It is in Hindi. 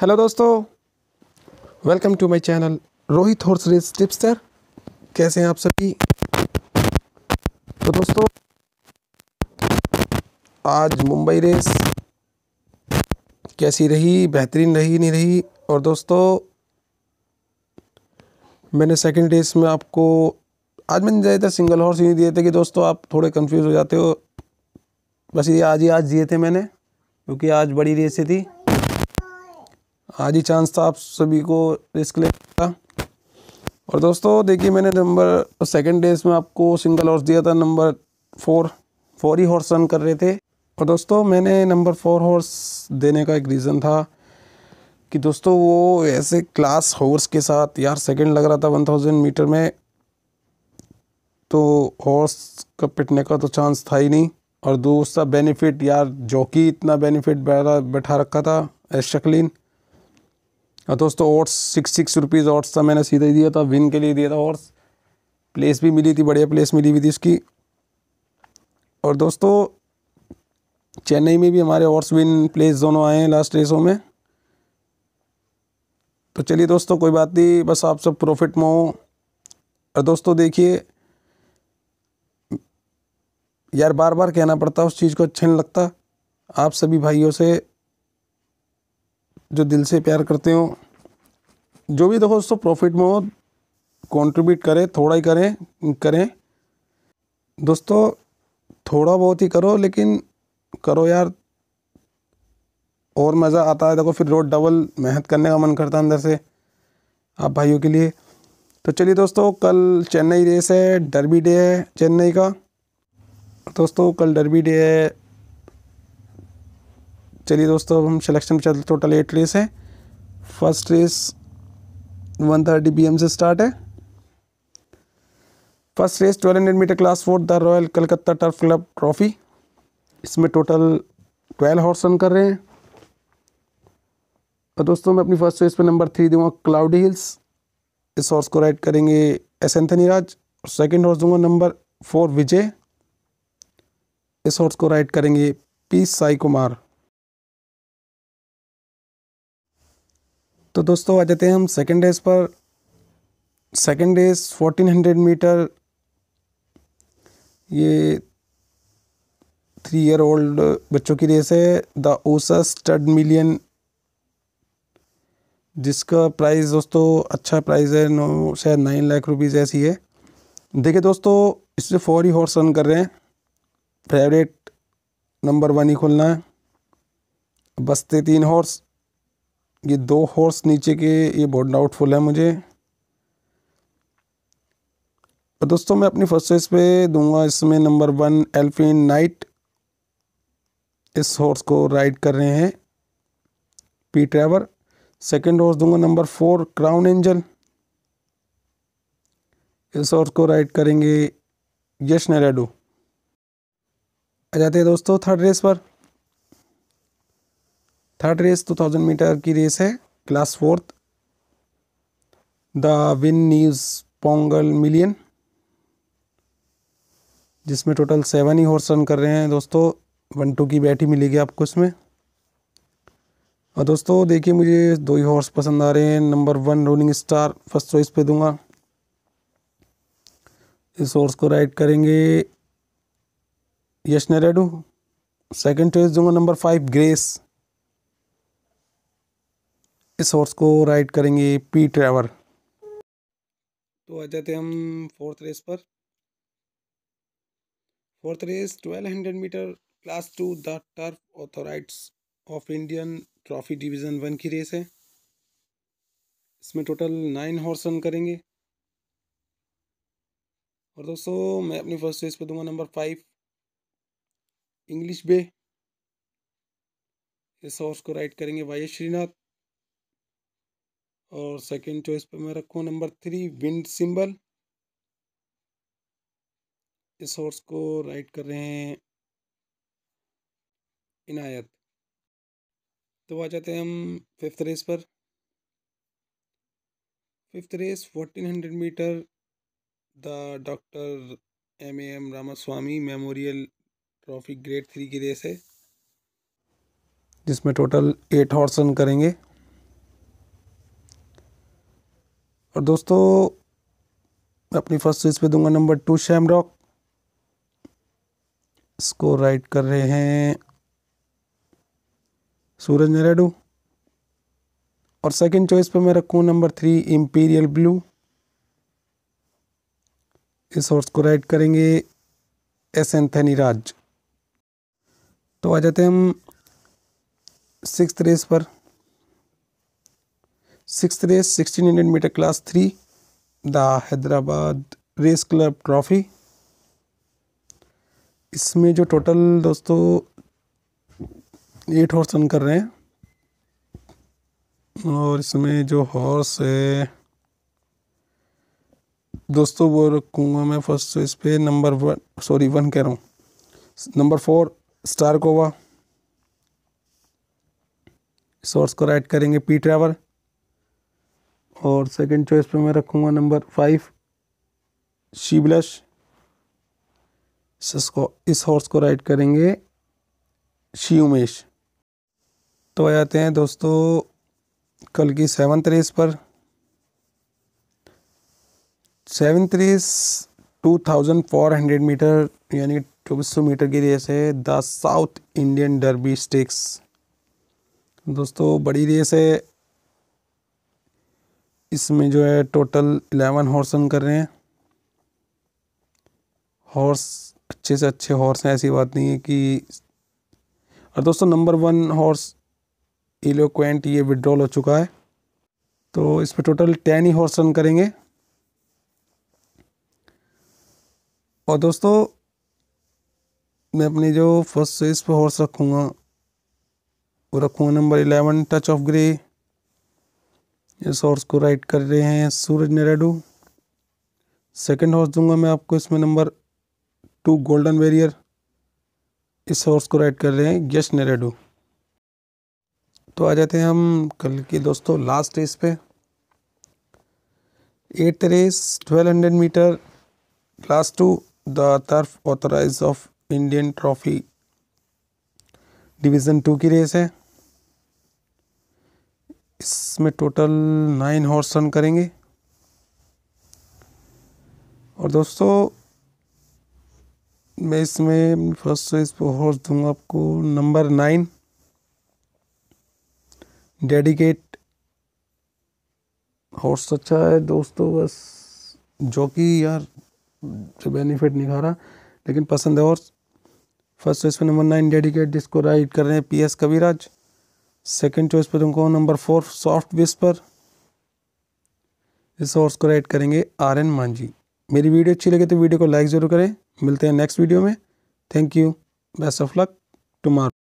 हेलो दोस्तों welcome to my channel Rohit horse race sir कैसे हैं आप सभी तो दोस्तों आज मुंबई रेस कैसी रही बेहतरीन रही नहीं रही और दोस्तों मैंने सेकंड रेस में आपको आज मैंने ज़्यादातर सिंगल हॉर्स ही नहीं दिए थे कि दोस्तों आप थोड़े कंफ्यूज हो जाते हो बस ये आज ही आज दिए थे मैंने क्योंकि आज बड़ी रेस थी आज ही चांस था आप सभी को रिस्क ले था और दोस्तों देखिए मैंने नंबर सेकंड डेज में आपको सिंगल हॉर्स दिया था नंबर फोर फोर ही हॉर्स रन कर रहे थे और दोस्तों मैंने नंबर फोर हॉर्स देने का एक रीज़न था कि दोस्तों वो ऐसे क्लास हॉर्स के साथ यार सेकंड लग रहा था वन थाउजेंड मीटर में तो हॉर्स का पिटने का तो चांस था ही नहीं और दूसरा बेनिफिट यार जॉकी इतना बेनिफिट बैठा रखा था शक्लिन हाँ, दोस्तों oats six six rupees oats था मैंने सीधा ही दिया था विन के लिए दिया था ऑट्स प्लेस भी मिली थी बढ़िया प्लेस मिली हुई थी इसकी और दोस्तों चेन्नई में भी हमारे ऑट्स विन प्लेस दोनों आए हैं लास्ट रेसों में तो चलिए दोस्तों कोई बात नहीं बस आप सब प्रॉफिट में हो और दोस्तों देखिए यार बार बार कहना पड़ता उस चीज़ को अच्छा नहीं लगता आप सभी भाइयों से जो दिल से प्यार करते हो जो भी देखो दोस्तों प्रॉफिट में हो कंट्रीब्यूट करें थोड़ा ही करें करें दोस्तों थोड़ा बहुत ही करो लेकिन करो यार और मज़ा आता है देखो फिर रोड डबल मेहनत करने का मन करता अंदर से आप भाइयों के लिए तो चलिए दोस्तों कल चेन्नई रेस है डरबी डे है चेन्नई का दोस्तों कल डरबी डे है चलिए दोस्तों हम सिलेक्शन पे टोटल एट रेस है first race one thirty B से स्टार्ट है first race twelve hundred metre class four the royal Calcutta turf club trophy इसमें टोटल ट्वेल्व हॉर्स रन कर रहे हैं और दोस्तों मैं अपनी फर्स्ट रेस पे नंबर थ्री दूंगा क्लाउडी हिल्स इस हॉर्स को राइड करेंगे एस एंथनी राज और सेकेंड हॉर्स दूंगा नंबर फोर विजय इस हॉर्स को राइड करेंगे पी साई कुमार तो दोस्तों आ जाते हैं हम सेकेंड रेस पर second race fourteen hundred metre ये थ्री ईयर ओल्ड बच्चों की रेस है द ओसा स्टड मिलियन जिसका प्राइस दोस्तों अच्छा प्राइस है नौ शायद नाइन लाख रुपीज़ ऐसी है देखिए दोस्तों इससे फोर ही हॉर्स रन कर रहे हैं फेवरेट नंबर वन ही खोलना है बसते तीन हॉर्स ये दो हॉर्स नीचे के ये बहुत डाउटफुल है मुझे और तो दोस्तों मैं अपनी फर्स्ट चॉइस पे दूंगा इसमें नंबर वन एल्फिन नाइट इस हॉर्स को राइड कर रहे हैं पी ट्रैवर सेकेंड हॉर्स दूंगा नंबर फोर क्राउन एंजल इस हॉर्स को राइड करेंगे यश नायडू आ जाते हैं दोस्तों थर्ड रेस पर थर्ड रेस 2000 मीटर की रेस है class fourth the win news Pongal million जिसमें टोटल सेवन ही हॉर्स रन कर रहे हैं दोस्तों वन टू की बैठी मिलेगी आपको इसमें और दोस्तों देखिए मुझे दो ही हॉर्स पसंद आ रहे हैं number one rolling star first choice पे दूंगा इस हॉर्स को राइड करेंगे यश नायडू सेकेंड चॉइस दूंगा नंबर फाइव ग्रेस इस हॉर्स को राइड करेंगे पी ट्रेवर तो आ जाते हम फोर्थ रेस पर fourth race twelve hundred metre class two the turf authorities of Indian trophy division one की रेस है इसमें टोटल नाइन हॉर्स रन करेंगे और दोस्तों मैं अपनी फर्स्ट रेस पे दूंगा नंबर फाइव इंग्लिश बे इस हॉर्स को राइड करेंगे वाई श्रीनाथ और सेकंड चॉइस पे मैं रखूँ नंबर थ्री विंड सिंबल इस हॉर्स को राइड कर रहे हैं इनायत तो आ जाते हैं हम फिफ्थ रेस पर fifth race fourteen hundred metre the doctor M A M Ramaswamy memorial trophy grade three की रेस है जिसमें टोटल एट हॉर्स रन करेंगे और दोस्तों मैं अपनी फर्स्ट स्विच पे दूंगा नंबर टू शैमरॉक इसको राइट कर रहे हैं सूरज नरेडू और सेकंड चॉइस पे मैं रखूँ नंबर थ्री इम्पीरियल ब्लू इस हॉर्स को राइड करेंगे एस एंथनी राज तो आ जाते हैं हम सिक्स रेस पर race sixteen hundred metre class three the Hyderabad race club trophy इसमें जो टोटल दोस्तों एट हॉर्स रन कर रहे हैं और इसमें जो हॉर्स है दोस्तों वो रखूँगा मैं फर्स्ट इस पर नंबर वन सॉरी वन कह रहा हूँ नंबर फोर स्टार कोवा इस हॉर्स को राइड करेंगे पी ट्रैवर और सेकंड चॉइस पे मैं रखूँगा नंबर फाइव शीबलश इसको इस हॉर्स को राइड करेंगे शी उमेश तो आ जाते हैं दोस्तों कल की सेवन्थ रेस पर seven race two thousand four hundred metre यानी चौबीस सौ मीटर की रेस है the south Indian derby stakes दोस्तों बड़ी रेस है इसमें जो है टोटल इलेवन हॉर्स रन कर रहे हैं हॉर्स अच्छे से अच्छे हॉर्स हैं ऐसी बात नहीं है कि और दोस्तों नंबर वन हॉर्स एलोक्वेंट ये विड्रॉल हो चुका है तो इस पर टोटल टेन ही हॉर्स रन करेंगे और दोस्तों मैं अपनी जो फर्स्ट से इस पर हॉर्स रखूँगा वो रखूँगा number eleven touch of grey इस हॉर्स को राइट कर रहे हैं सूरज नेरेडू सेकंड हॉर्स दूंगा मैं आपको इसमें नंबर टू गोल्डन वेरियर इस हॉर्स को राइट कर रहे हैं यश नेरेडू तो आ जाते हैं हम कल के दोस्तों लास्ट रेस पे eight race twelve hundred metre class two the turf authorities of Indian trophy division two की रेस है इसमें टोटल नाइन हॉर्स रन करेंगे और दोस्तों मैं इसमें फर्स्ट इस पर हॉर्स दूंगा आपको नंबर नाइन डेडिकेट हॉर्स अच्छा है दोस्तों बस जो कि यार बेनिफिट नहीं खा रहा लेकिन पसंद है हॉर्स फर्स्ट रेस पर नंबर नाइन डेडिकेट जिसको राइड कर रहे हैं P S Kaviraj second choice पर तुमको नंबर फोर सॉफ्ट विस्पर इस सोर्स को राइट करेंगे आर एन मांझी मेरी वीडियो अच्छी लगे तो वीडियो को लाइक ज़रूर करें मिलते हैं नेक्स्ट वीडियो में thank you best of luck tomorrow